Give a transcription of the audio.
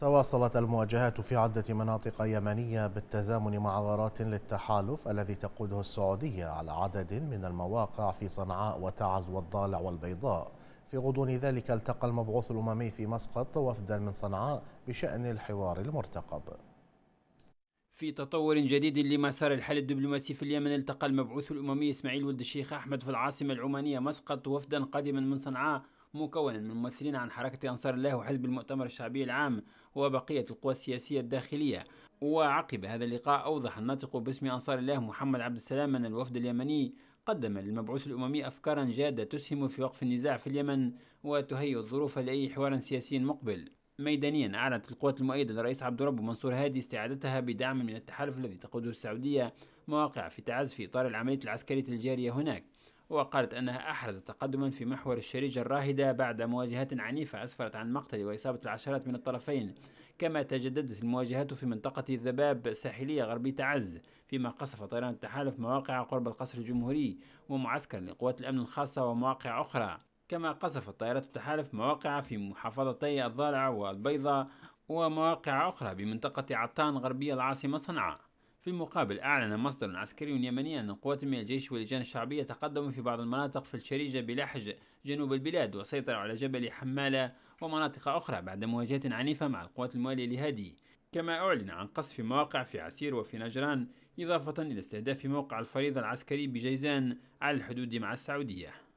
تواصلت المواجهات في عدة مناطق يمنية بالتزامن مع غارات للتحالف الذي تقوده السعودية على عدد من المواقع في صنعاء وتعز والضالع والبيضاء في غضون ذلك التقى المبعوث الأممي في مسقط وفدا من صنعاء بشأن الحوار المرتقب في تطور جديد لمسار الحل الدبلوماسي في اليمن التقى المبعوث الأممي إسماعيل ولد الشيخ أحمد في العاصمة العمانية مسقط وفدا قادما من صنعاء مكونا من ممثلين عن حركة أنصار الله وحزب المؤتمر الشعبي العام وبقية القوى السياسية الداخلية وعقب هذا اللقاء أوضح الناطق باسم أنصار الله محمد عبد السلام أن الوفد اليمني قدم للمبعوث الأممي أفكارا جادة تسهم في وقف النزاع في اليمن وتهيئ الظروف لأي حوار سياسي مقبل ميدانيا أعلنت القوات المؤيدة للرئيس عبد الرب منصور هادي استعادتها بدعم من التحالف الذي تقوده السعودية مواقع في تعز في إطار العملية العسكرية الجارية هناك وقالت أنها أحرزت تقدما في محور الشريجة الراهدة بعد مواجهات عنيفة أسفرت عن مقتل وإصابة العشرات من الطرفين كما تجددت المواجهات في منطقة الذباب الساحلية غربي تعز فيما قصف طيران التحالف مواقع قرب القصر الجمهوري ومعسكر لقوات الأمن الخاصة ومواقع أخرى كما قصفت طائرات التحالف مواقع في محافظتي الضالع والبيضة ومواقع أخرى بمنطقة عطان غربية العاصمة صنعاء في المقابل أعلن مصدر عسكري يمني أن قوات من الجيش واللجان الشعبية تقدموا في بعض المناطق في الشريجة بلحج جنوب البلاد وسيطروا على جبل حمالة ومناطق أخرى بعد مواجهة عنيفة مع القوات الموالية لهادي كما أعلن عن قصف مواقع في عسير وفي نجران إضافة إلى استهداف موقع الفريضة العسكري بجيزان على الحدود مع السعودية